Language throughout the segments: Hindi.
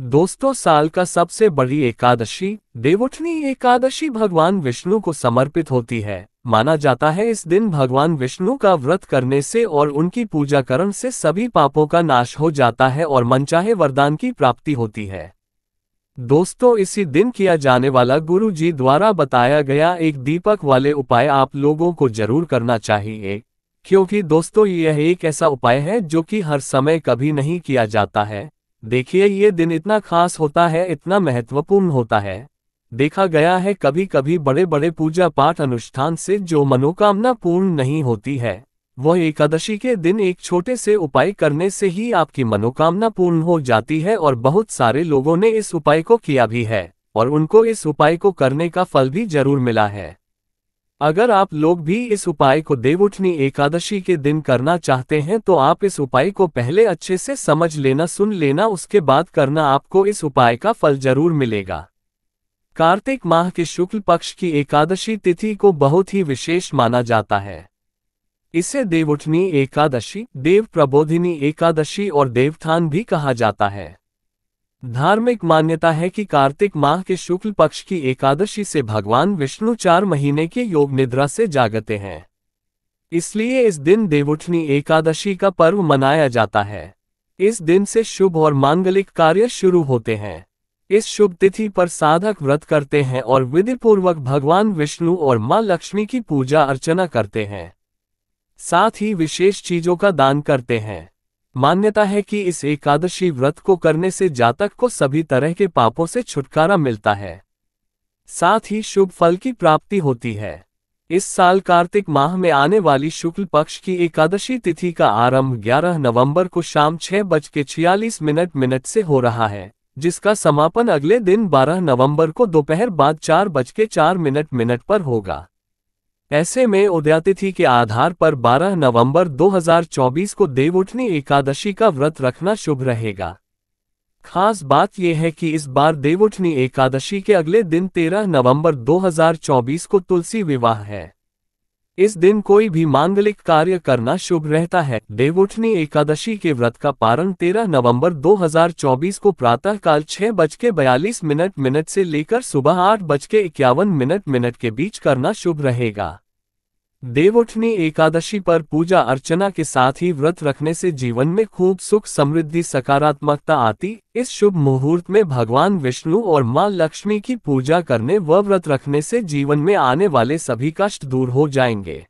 दोस्तों साल का सबसे बड़ी एकादशी देवोठनी एकादशी भगवान विष्णु को समर्पित होती है माना जाता है इस दिन भगवान विष्णु का व्रत करने से और उनकी पूजा करण से सभी पापों का नाश हो जाता है और मनचाहे वरदान की प्राप्ति होती है दोस्तों इसी दिन किया जाने वाला गुरु जी द्वारा बताया गया एक दीपक वाले उपाय आप लोगों को जरूर करना चाहिए क्योंकि दोस्तों यह एक ऐसा उपाय है जो कि हर समय कभी नहीं किया जाता है देखिए ये दिन इतना खास होता है इतना महत्वपूर्ण होता है देखा गया है कभी कभी बड़े बड़े पूजा पाठ अनुष्ठान से जो मनोकामना पूर्ण नहीं होती है वह एकादशी के दिन एक छोटे से उपाय करने से ही आपकी मनोकामना पूर्ण हो जाती है और बहुत सारे लोगों ने इस उपाय को किया भी है और उनको इस उपाय को करने का फल भी जरूर मिला है अगर आप लोग भी इस उपाय को देवउठनी एकादशी के दिन करना चाहते हैं तो आप इस उपाय को पहले अच्छे से समझ लेना सुन लेना उसके बाद करना आपको इस उपाय का फल जरूर मिलेगा कार्तिक माह के शुक्ल पक्ष की एकादशी तिथि को बहुत ही विशेष माना जाता है इसे देवउठनी एकादशी देव प्रबोधिनी एकादशी और देवथान भी कहा जाता है धार्मिक मान्यता है कि कार्तिक माह के शुक्ल पक्ष की एकादशी से भगवान विष्णु चार महीने के योग निद्रा से जागते हैं इसलिए इस दिन देवउठनी एकादशी का पर्व मनाया जाता है इस दिन से शुभ और मांगलिक कार्य शुरू होते हैं इस शुभ तिथि पर साधक व्रत करते हैं और विधिपूर्वक भगवान विष्णु और मां लक्ष्मी की पूजा अर्चना करते हैं साथ ही विशेष चीजों का दान करते हैं मान्यता है कि इस एकादशी व्रत को करने से जातक को सभी तरह के पापों से छुटकारा मिलता है साथ ही शुभ फल की प्राप्ति होती है इस साल कार्तिक माह में आने वाली शुक्ल पक्ष की एकादशी तिथि का आरंभ 11 नवंबर को शाम छह बज के छियालीस मिनट मिनट से हो रहा है जिसका समापन अगले दिन 12 नवंबर को दोपहर बाद चार बज के चार मिनट मिनट पर होगा ऐसे में उदयातिथि के आधार पर 12 नवंबर 2024 को देवउठनी एकादशी का व्रत रखना शुभ रहेगा खास बात यह है कि इस बार देवउठनी एकादशी के अगले दिन 13 नवंबर 2024 को तुलसी विवाह है इस दिन कोई भी मांगलिक कार्य करना शुभ रहता है देवउठनी एकादशी के व्रत का पारण 13 नवंबर 2024 को प्रातः काल छह बज के बयालीस मिनट मिनट से लेकर सुबह आठ बज के इक्यावन मिनट मिनट के बीच करना शुभ रहेगा देवउठनी एकादशी पर पूजा अर्चना के साथ ही व्रत रखने से जीवन में खूब सुख समृद्धि सकारात्मकता आती इस शुभ मुहूर्त में भगवान विष्णु और मां लक्ष्मी की पूजा करने व व्रत रखने से जीवन में आने वाले सभी कष्ट दूर हो जाएंगे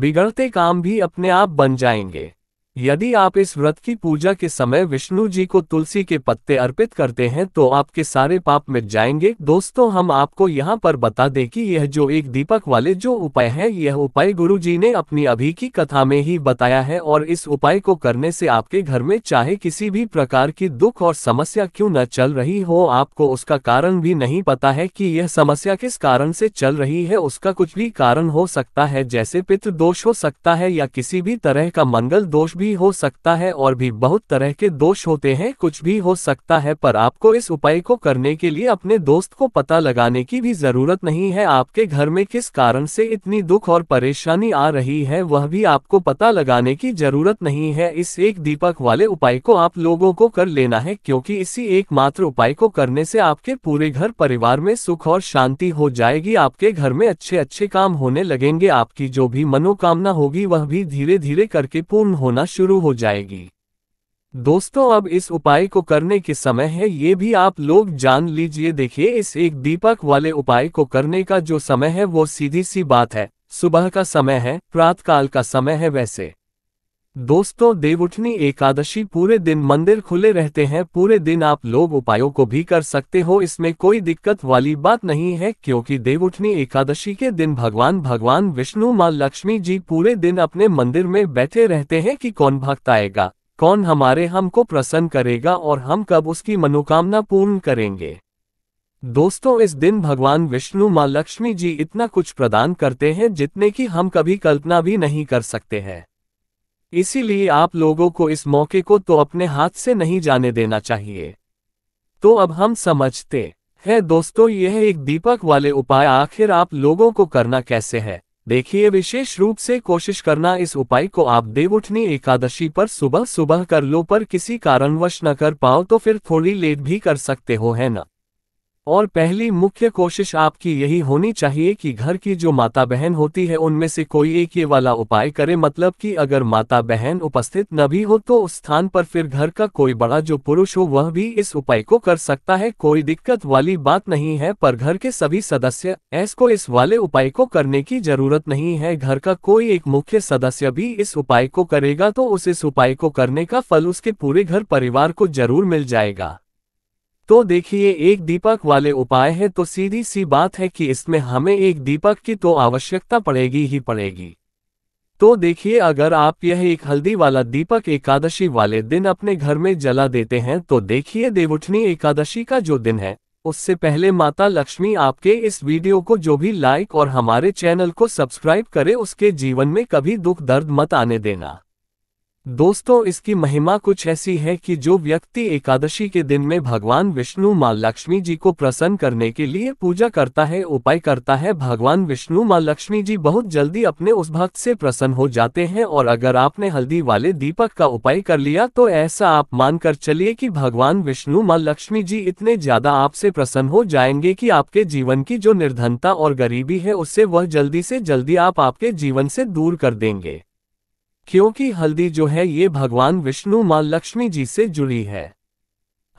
बिगड़ते काम भी अपने आप बन जाएंगे यदि आप इस व्रत की पूजा के समय विष्णु जी को तुलसी के पत्ते अर्पित करते हैं तो आपके सारे पाप मिट जाएंगे दोस्तों हम आपको यहाँ पर बता दें कि यह जो एक दीपक वाले जो उपाय है यह उपाय गुरु जी ने अपनी अभी की कथा में ही बताया है और इस उपाय को करने से आपके घर में चाहे किसी भी प्रकार की दुख और समस्या क्यूँ न चल रही हो आपको उसका कारण भी नहीं पता है की यह समस्या किस कारण से चल रही है उसका कुछ भी कारण हो सकता है जैसे पितृ दोष हो सकता है या किसी भी तरह का मंगल दोष भी हो सकता है और भी बहुत तरह के दोष होते हैं कुछ भी हो सकता है पर आपको इस उपाय को करने के लिए अपने दोस्त को पता लगाने की भी जरूरत नहीं है आपके घर में किस कारण से इतनी दुख और परेशानी आ रही है वह भी आपको पता लगाने की जरूरत नहीं है इस एक दीपक वाले उपाय को आप लोगों को कर लेना है क्योंकि इसी एकमात्र उपाय को करने से आपके पूरे घर परिवार में सुख और शांति हो जाएगी आपके घर में अच्छे अच्छे काम होने लगेंगे आपकी जो भी मनोकामना होगी वह भी धीरे धीरे करके पूर्ण होना शुरू हो जाएगी दोस्तों अब इस उपाय को करने के समय है ये भी आप लोग जान लीजिए देखिए इस एक दीपक वाले उपाय को करने का जो समय है वो सीधी सी बात है सुबह का समय है प्रातकाल का समय है वैसे दोस्तों देवउठनी एकादशी पूरे दिन मंदिर खुले रहते हैं पूरे दिन आप लोग उपायों को भी कर सकते हो इसमें कोई दिक्कत वाली बात नहीं है क्योंकि देवउठनी एकादशी के दिन भगवान भगवान विष्णु माँ लक्ष्मी जी पूरे दिन अपने मंदिर में बैठे रहते हैं कि कौन भक्त आएगा कौन हमारे हमको प्रसन्न करेगा और हम कब उसकी मनोकामना पूर्ण करेंगे दोस्तों इस दिन भगवान विष्णु माँ लक्ष्मी जी इतना कुछ प्रदान करते हैं जितने की हम कभी कल्पना भी नहीं कर सकते हैं इसीलिए आप लोगों को इस मौके को तो अपने हाथ से नहीं जाने देना चाहिए तो अब हम समझते हैं दोस्तों यह एक दीपक वाले उपाय आखिर आप लोगों को करना कैसे है देखिए विशेष रूप से कोशिश करना इस उपाय को आप देवउठनी एकादशी पर सुबह सुबह कर लो पर किसी कारणवश न कर पाओ तो फिर थोड़ी लेट भी कर सकते हो है ना और पहली मुख्य कोशिश आपकी यही होनी चाहिए कि घर की जो माता बहन होती है उनमें से कोई एक ये वाला उपाय करे मतलब कि अगर माता बहन उपस्थित न भी हो तो उस स्थान पर फिर घर का कोई बड़ा जो पुरुष हो वह भी इस उपाय को कर सकता है कोई दिक्कत वाली बात नहीं है पर घर के सभी सदस्य ऐसको को इस वाले उपाय को करने की जरूरत नहीं है घर का कोई एक मुख्य सदस्य भी इस उपाय को करेगा तो उस इस उपाय को करने का फल उसके पूरे घर परिवार को जरूर मिल जाएगा तो देखिए एक दीपक वाले उपाय है तो सीधी सी बात है कि इसमें हमें एक दीपक की तो आवश्यकता पड़ेगी ही पड़ेगी तो देखिए अगर आप यह एक हल्दी वाला दीपक एकादशी वाले दिन अपने घर में जला देते हैं तो देखिए देवउठनी एकादशी का जो दिन है उससे पहले माता लक्ष्मी आपके इस वीडियो को जो भी लाइक और हमारे चैनल को सब्सक्राइब करे उसके जीवन में कभी दुख दर्द मत आने देना दोस्तों इसकी महिमा कुछ ऐसी है कि जो व्यक्ति एकादशी के दिन में भगवान विष्णु माँ लक्ष्मी जी को प्रसन्न करने के लिए पूजा करता है उपाय करता है भगवान विष्णु माँ लक्ष्मी जी बहुत जल्दी अपने उस भक्त से प्रसन्न हो जाते हैं और अगर आपने हल्दी वाले दीपक का उपाय कर लिया तो ऐसा आप मानकर चलिए कि भगवान विष्णु माँ लक्ष्मी जी इतने ज्यादा आपसे प्रसन्न हो जाएंगे कि आपके जीवन की जो निर्धनता और गरीबी है उससे वह जल्दी से जल्दी आप आपके जीवन से दूर कर देंगे क्योंकि हल्दी जो है ये भगवान विष्णु मां लक्ष्मी जी से जुड़ी है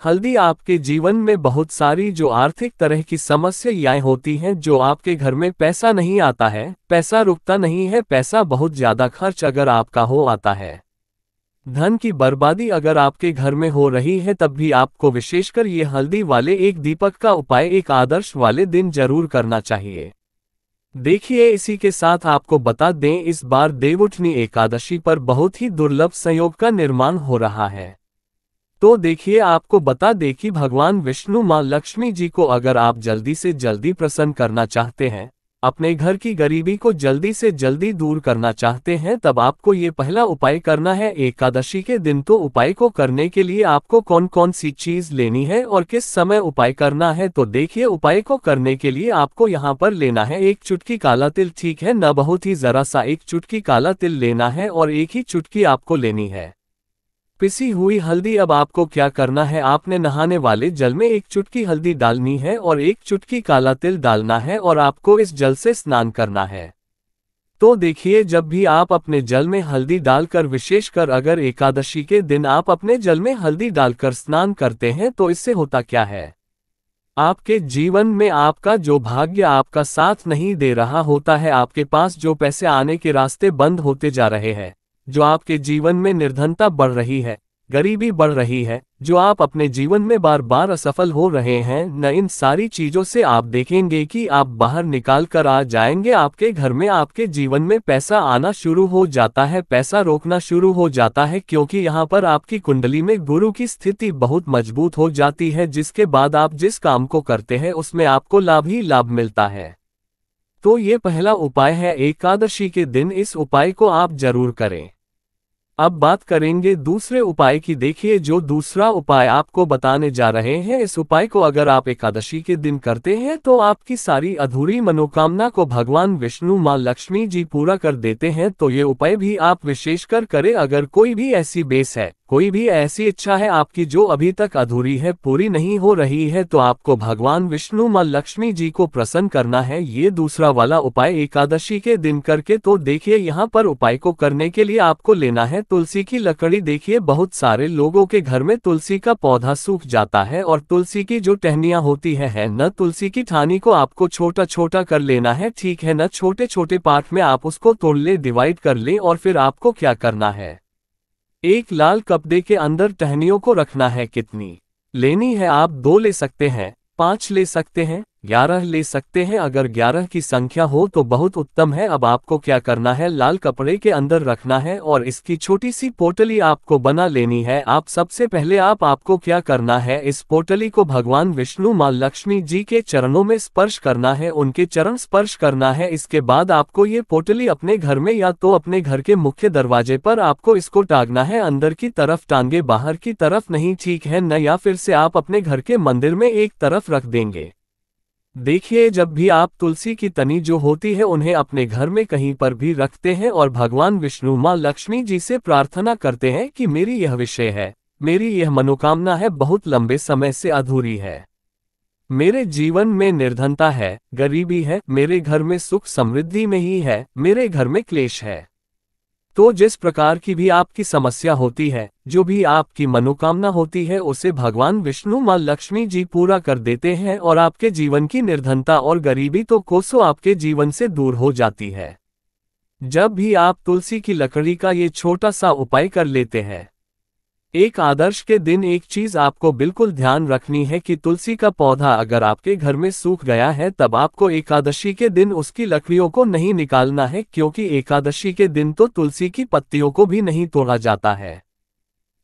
हल्दी आपके जीवन में बहुत सारी जो आर्थिक तरह की समस्याएं होती हैं जो आपके घर में पैसा नहीं आता है पैसा रुकता नहीं है पैसा बहुत ज्यादा खर्च अगर आपका हो आता है धन की बर्बादी अगर आपके घर में हो रही है तब भी आपको विशेषकर ये हल्दी वाले एक दीपक का उपाय एक आदर्श वाले दिन जरूर करना चाहिए देखिए इसी के साथ आपको बता दें इस बार देवउठनी एकादशी पर बहुत ही दुर्लभ संयोग का निर्माण हो रहा है तो देखिए आपको बता दें कि भगवान विष्णु मां लक्ष्मी जी को अगर आप जल्दी से जल्दी प्रसन्न करना चाहते हैं अपने घर की गरीबी को जल्दी से जल्दी दूर करना चाहते हैं तब आपको ये पहला उपाय करना है एकादशी के दिन तो उपाय को करने के लिए आपको कौन कौन सी चीज लेनी है और किस समय उपाय करना है तो देखिए उपाय को करने के लिए आपको यहाँ पर लेना है एक चुटकी काला तिल ठीक है न बहुत ही जरा सा एक चुटकी काला तिल लेना है और एक ही चुटकी आपको लेनी है पिसी हुई हल्दी अब आपको क्या करना है आपने नहाने वाले जल में एक चुटकी हल्दी डालनी है और एक चुटकी काला तिल डालना है और आपको इस जल से स्नान करना है तो देखिए जब भी आप अपने जल में हल्दी डालकर विशेषकर अगर एकादशी के दिन आप अपने जल में हल्दी डालकर स्नान करते हैं तो इससे होता क्या है आपके जीवन में आपका जो भाग्य आपका साथ नहीं दे रहा होता है आपके पास जो पैसे आने के रास्ते बंद होते जा रहे हैं जो आपके जीवन में निर्धनता बढ़ रही है गरीबी बढ़ रही है जो आप अपने जीवन में बार बार असफल हो रहे हैं न इन सारी चीजों से आप देखेंगे कि आप बाहर निकाल कर आ जाएंगे आपके घर में आपके जीवन में पैसा आना शुरू हो जाता है पैसा रोकना शुरू हो जाता है क्योंकि यहाँ पर आपकी कुंडली में गुरु की स्थिति बहुत मजबूत हो जाती है जिसके बाद आप जिस काम को करते हैं उसमें आपको लाभ ही लाभ मिलता है तो ये पहला उपाय है एकादशी के दिन इस उपाय को आप जरूर करें अब बात करेंगे दूसरे उपाय की देखिए जो दूसरा उपाय आपको बताने जा रहे हैं इस उपाय को अगर आप एकादशी के दिन करते हैं तो आपकी सारी अधूरी मनोकामना को भगवान विष्णु मां लक्ष्मी जी पूरा कर देते हैं तो ये उपाय भी आप विशेषकर करें अगर कोई भी ऐसी बेस है कोई भी ऐसी इच्छा है आपकी जो अभी तक अधूरी है पूरी नहीं हो रही है तो आपको भगवान विष्णु माँ लक्ष्मी जी को प्रसन्न करना है ये दूसरा वाला उपाय एकादशी के दिन करके तो देखिए यहाँ पर उपाय को करने के लिए आपको लेना है तुलसी की लकड़ी देखिए बहुत सारे लोगों के घर में तुलसी का पौधा सूख जाता है और तुलसी की जो टहनिया होती है, है न तुलसी की ठानी को आपको छोटा छोटा कर लेना है ठीक है न छोटे छोटे पार्ट में आप उसको तोड़ ले डिवाइड कर ले और फिर आपको क्या करना है एक लाल कपड़े के अंदर टहनियों को रखना है कितनी लेनी है आप दो ले सकते हैं पांच ले सकते हैं ग्यारह ले सकते हैं अगर ग्यारह की संख्या हो तो बहुत उत्तम है अब आपको क्या करना है लाल कपड़े के अंदर रखना है और इसकी छोटी सी पोटली आपको बना लेनी है आप सबसे पहले आप आपको क्या करना है इस पोटली को भगवान विष्णु माँ लक्ष्मी जी के चरणों में स्पर्श करना है उनके चरण स्पर्श करना है इसके बाद आपको ये पोटली अपने घर में या तो अपने घर के मुख्य दरवाजे पर आपको इसको टांगना है अंदर की तरफ टांगे बाहर की तरफ नहीं ठीक है न या फिर से आप अपने घर के मंदिर में एक तरफ रख देंगे देखिए जब भी आप तुलसी की तनी जो होती है उन्हें अपने घर में कहीं पर भी रखते हैं और भगवान विष्णु माँ लक्ष्मी जी से प्रार्थना करते हैं कि मेरी यह विषय है मेरी यह मनोकामना है बहुत लंबे समय से अधूरी है मेरे जीवन में निर्धनता है गरीबी है मेरे घर में सुख समृद्धि में ही है मेरे घर में क्लेश है तो जिस प्रकार की भी आपकी समस्या होती है जो भी आपकी मनोकामना होती है उसे भगवान विष्णु माँ लक्ष्मी जी पूरा कर देते हैं और आपके जीवन की निर्धनता और गरीबी तो कोसो आपके जीवन से दूर हो जाती है जब भी आप तुलसी की लकड़ी का ये छोटा सा उपाय कर लेते हैं एक आदर्श के दिन एक चीज आपको बिल्कुल ध्यान रखनी है कि तुलसी का पौधा अगर आपके घर में सूख गया है तब आपको एकादशी के दिन उसकी लकड़ियों को नहीं निकालना है क्योंकि एकादशी के दिन तो तुलसी की पत्तियों को भी नहीं तोड़ा जाता है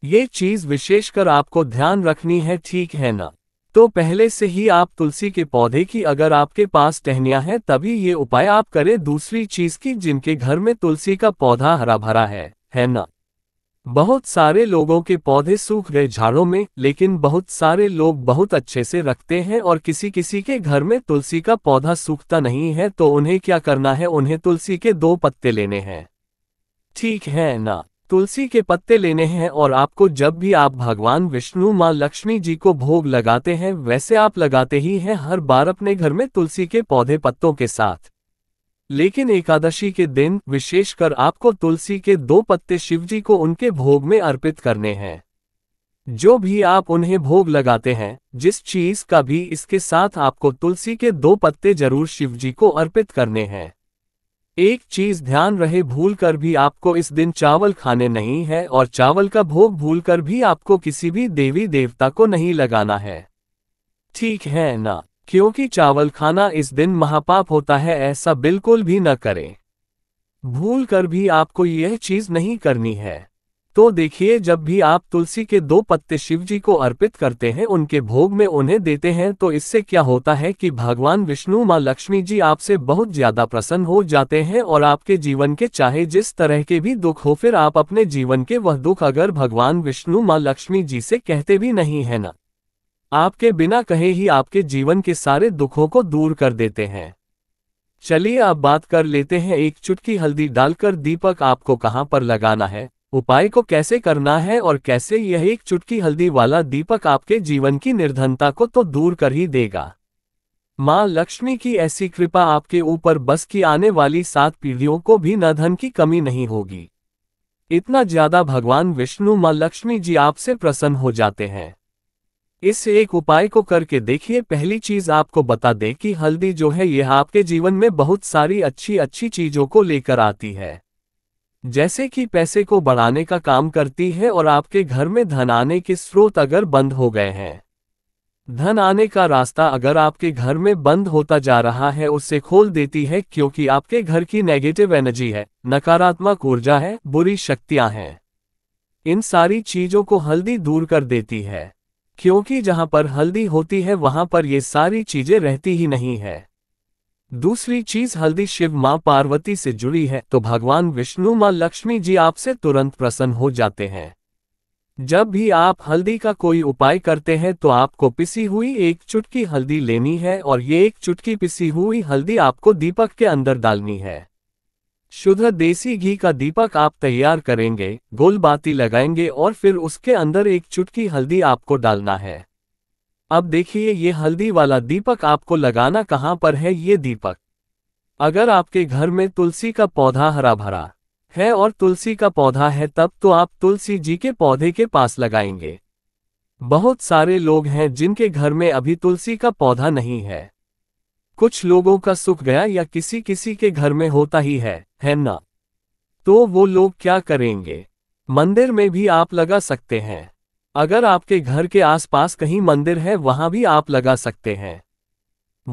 ये चीज विशेषकर आपको ध्यान रखनी है ठीक है ना तो पहले से ही आप तुलसी के पौधे की अगर आपके पास टहनिया है तभी ये उपाय आप करें दूसरी चीज की जिनके घर में तुलसी का पौधा हरा भरा है है ना बहुत सारे लोगों के पौधे सूख गए झाड़ों में लेकिन बहुत सारे लोग बहुत अच्छे से रखते हैं और किसी किसी के घर में तुलसी का पौधा सूखता नहीं है तो उन्हें क्या करना है उन्हें तुलसी के दो पत्ते लेने हैं ठीक है ना तुलसी के पत्ते लेने हैं और आपको जब भी आप भगवान विष्णु माँ लक्ष्मी जी को भोग लगाते हैं वैसे आप लगाते ही हैं हर बार अपने घर में तुलसी के पौधे पत्तों के साथ लेकिन एकादशी के दिन विशेषकर आपको तुलसी के दो पत्ते शिवजी को उनके भोग में अर्पित करने हैं जो भी आप उन्हें भोग लगाते हैं जिस चीज का भी इसके साथ आपको तुलसी के दो पत्ते जरूर शिवजी को अर्पित करने हैं एक चीज ध्यान रहे भूल कर भी आपको इस दिन चावल खाने नहीं है और चावल का भोग भूल कर भी आपको किसी भी देवी देवता को नहीं लगाना है ठीक है ना क्योंकि चावल खाना इस दिन महापाप होता है ऐसा बिल्कुल भी न करें भूल कर भी आपको यह चीज नहीं करनी है तो देखिए जब भी आप तुलसी के दो पत्ते शिवजी को अर्पित करते हैं उनके भोग में उन्हें देते हैं तो इससे क्या होता है कि भगवान विष्णु माँ लक्ष्मी जी आपसे बहुत ज्यादा प्रसन्न हो जाते हैं और आपके जीवन के चाहे जिस तरह के भी दुख हो फिर आप अपने जीवन के वह दुख अगर भगवान विष्णु माँ लक्ष्मी जी से कहते भी नहीं है ना आपके बिना कहे ही आपके जीवन के सारे दुखों को दूर कर देते हैं चलिए आप बात कर लेते हैं एक चुटकी हल्दी डालकर दीपक आपको कहां पर लगाना है उपाय को कैसे करना है और कैसे यह एक चुटकी हल्दी वाला दीपक आपके जीवन की निर्धनता को तो दूर कर ही देगा माँ लक्ष्मी की ऐसी कृपा आपके ऊपर बस की आने वाली सात पीढ़ियों को भी न धन की कमी नहीं होगी इतना ज्यादा भगवान विष्णु माँ लक्ष्मी जी आपसे प्रसन्न हो जाते हैं इस एक उपाय को करके देखिए पहली चीज आपको बता दें कि हल्दी जो है यह आपके जीवन में बहुत सारी अच्छी अच्छी चीजों को लेकर आती है जैसे कि पैसे को बढ़ाने का काम करती है और आपके घर में धन आने के स्रोत अगर बंद हो गए हैं धन आने का रास्ता अगर आपके घर में बंद होता जा रहा है उसे खोल देती है क्योंकि आपके घर की नेगेटिव एनर्जी है नकारात्मक ऊर्जा है बुरी शक्तियां हैं इन सारी चीजों को हल्दी दूर कर देती है क्योंकि जहां पर हल्दी होती है वहां पर ये सारी चीजें रहती ही नहीं है दूसरी चीज हल्दी शिव माँ पार्वती से जुड़ी है तो भगवान विष्णु माँ लक्ष्मी जी आपसे तुरंत प्रसन्न हो जाते हैं जब भी आप हल्दी का कोई उपाय करते हैं तो आपको पिसी हुई एक चुटकी हल्दी लेनी है और ये एक चुटकी पिसी हुई हल्दी आपको दीपक के अंदर डालनी है शुद्ध देसी घी का दीपक आप तैयार करेंगे गोल बाती लगाएंगे और फिर उसके अंदर एक चुटकी हल्दी आपको डालना है अब देखिए ये हल्दी वाला दीपक आपको लगाना कहाँ पर है ये दीपक अगर आपके घर में तुलसी का पौधा हरा भरा है और तुलसी का पौधा है तब तो आप तुलसी जी के पौधे के पास लगाएंगे बहुत सारे लोग हैं जिनके घर में अभी तुलसी का पौधा नहीं है कुछ लोगों का सुख गया या किसी किसी के घर में होता ही है है ना तो वो लोग क्या करेंगे मंदिर में भी आप लगा सकते हैं अगर आपके घर के आसपास कहीं मंदिर है वहां भी आप लगा सकते हैं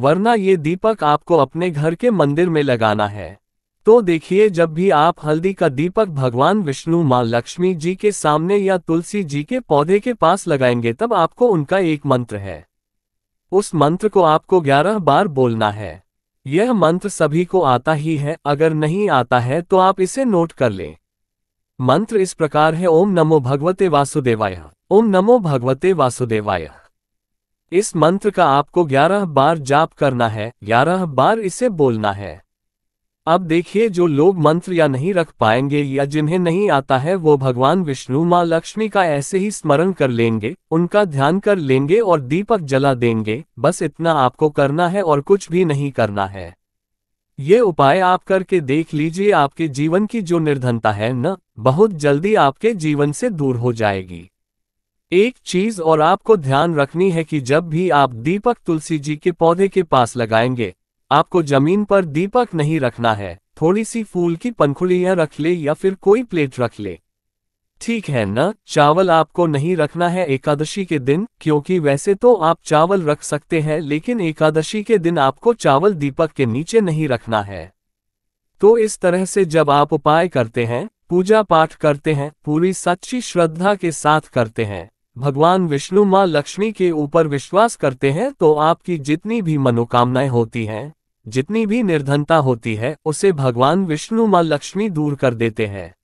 वरना ये दीपक आपको अपने घर के मंदिर में लगाना है तो देखिए जब भी आप हल्दी का दीपक भगवान विष्णु माँ लक्ष्मी जी के सामने या तुलसी जी के पौधे के पास लगाएंगे तब आपको उनका एक मंत्र है उस मंत्र को आपको ग्यारह बार बोलना है यह मंत्र सभी को आता ही है अगर नहीं आता है तो आप इसे नोट कर लें मंत्र इस प्रकार है ओम नमो भगवते वासुदेवाय ओम नमो भगवते वासुदेवाय इस मंत्र का आपको ग्यारह बार जाप करना है ग्यारह बार इसे बोलना है अब देखिए जो लोग मंत्र या नहीं रख पाएंगे या जिन्हें नहीं आता है वो भगवान विष्णु माँ लक्ष्मी का ऐसे ही स्मरण कर लेंगे उनका ध्यान कर लेंगे और दीपक जला देंगे बस इतना आपको करना है और कुछ भी नहीं करना है ये उपाय आप करके देख लीजिए आपके जीवन की जो निर्धनता है न बहुत जल्दी आपके जीवन से दूर हो जाएगी एक चीज और आपको ध्यान रखनी है कि जब भी आप दीपक तुलसी जी के पौधे के पास लगाएंगे आपको जमीन पर दीपक नहीं रखना है थोड़ी सी फूल की पंखुड़ियां रख ले या फिर कोई प्लेट रख ले ठीक है न चावल आपको नहीं रखना है एकादशी के दिन क्योंकि वैसे तो आप चावल रख सकते हैं लेकिन एकादशी के दिन आपको चावल दीपक के नीचे नहीं रखना है तो इस तरह से जब आप उपाय करते हैं पूजा पाठ करते हैं पूरी सच्ची श्रद्धा के साथ करते हैं भगवान विष्णु माँ लक्ष्मी के ऊपर विश्वास करते हैं तो आपकी जितनी भी मनोकामनाएं होती हैं जितनी भी निर्धनता होती है उसे भगवान विष्णु माँ लक्ष्मी दूर कर देते हैं